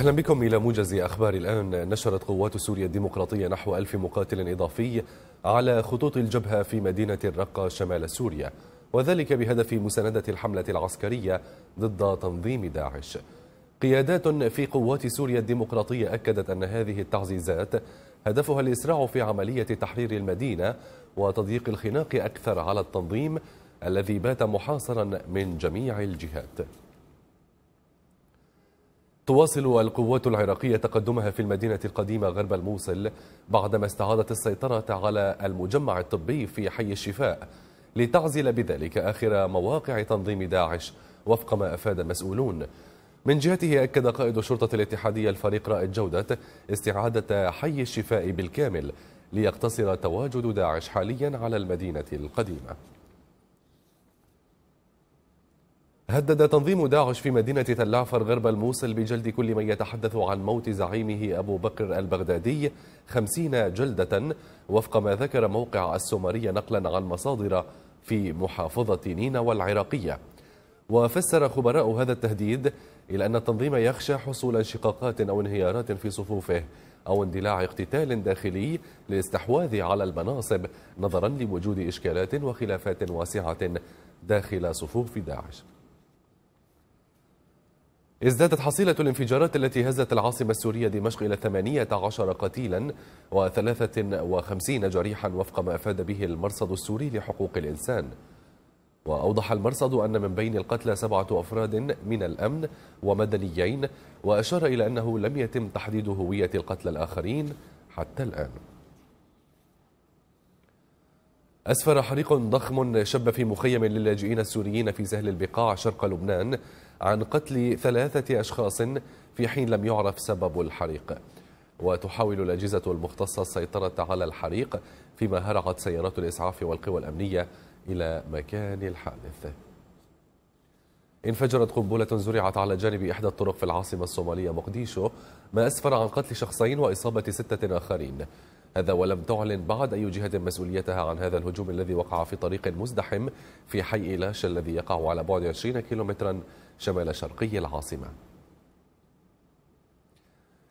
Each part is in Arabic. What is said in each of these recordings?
أهلا بكم إلى موجز أخبار الآن نشرت قوات سوريا الديمقراطية نحو ألف مقاتل إضافي على خطوط الجبهة في مدينة الرقة شمال سوريا وذلك بهدف مساندة الحملة العسكرية ضد تنظيم داعش قيادات في قوات سوريا الديمقراطية أكدت أن هذه التعزيزات هدفها الإسراع في عملية تحرير المدينة وتضييق الخناق أكثر على التنظيم الذي بات محاصرا من جميع الجهات تواصل القوات العراقية تقدمها في المدينة القديمة غرب الموصل بعدما استعادت السيطرة على المجمع الطبي في حي الشفاء لتعزل بذلك آخر مواقع تنظيم داعش وفق ما أفاد مسؤولون من جهته أكد قائد الشرطة الاتحادية الفريق رائد جودة استعادة حي الشفاء بالكامل ليقتصر تواجد داعش حاليا على المدينة القديمة هدد تنظيم داعش في مدينة تلعفر غرب الموصل بجلد كل من يتحدث عن موت زعيمه أبو بكر البغدادي خمسين جلدة وفق ما ذكر موقع السومرية نقلا عن مصادر في محافظة نينا والعراقية وفسر خبراء هذا التهديد إلى أن التنظيم يخشى حصول انشقاقات أو انهيارات في صفوفه أو اندلاع اقتتال داخلي للاستحواذ على المناصب نظرا لوجود إشكالات وخلافات واسعة داخل صفوف داعش ازدادت حصيلة الانفجارات التي هزت العاصمة السورية دمشق إلى 18 قتيلا و53 جريحا وفق ما أفاد به المرصد السوري لحقوق الإنسان وأوضح المرصد أن من بين القتلى سبعة أفراد من الأمن ومدنيين وأشار إلى أنه لم يتم تحديد هوية القتلى الآخرين حتى الآن أسفر حريق ضخم شب في مخيم للاجئين السوريين في سهل البقاع شرق لبنان عن قتل ثلاثة أشخاص في حين لم يعرف سبب الحريق وتحاول الأجهزة المختصة السيطرة على الحريق فيما هرعت سيارات الإسعاف والقوى الأمنية إلى مكان الحادث انفجرت قنبلة زرعت على جانب إحدى الطرق في العاصمة الصومالية مقديشو ما أسفر عن قتل شخصين وإصابة ستة آخرين هذا ولم تعلن بعد أي جهة مسؤوليتها عن هذا الهجوم الذي وقع في طريق مزدحم في حي إلاش الذي يقع على بعد 20 كيلومترا شمال شرقي العاصمة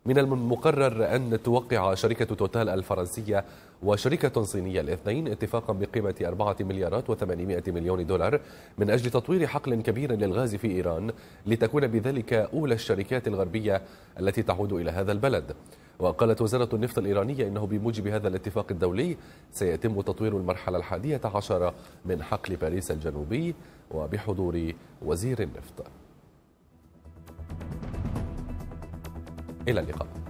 من المقرر أن توقع شركة توتال الفرنسية وشركة صينية الاثنين اتفاقا بقيمة 4 مليارات و800 مليون دولار من أجل تطوير حقل كبير للغاز في إيران لتكون بذلك أولى الشركات الغربية التي تعود إلى هذا البلد وقالت وزارة النفط الإيرانية إنه بموجب هذا الاتفاق الدولي سيتم تطوير المرحلة الحادية عشرة من حقل باريس الجنوبي وبحضور وزير النفط إلى اللقاء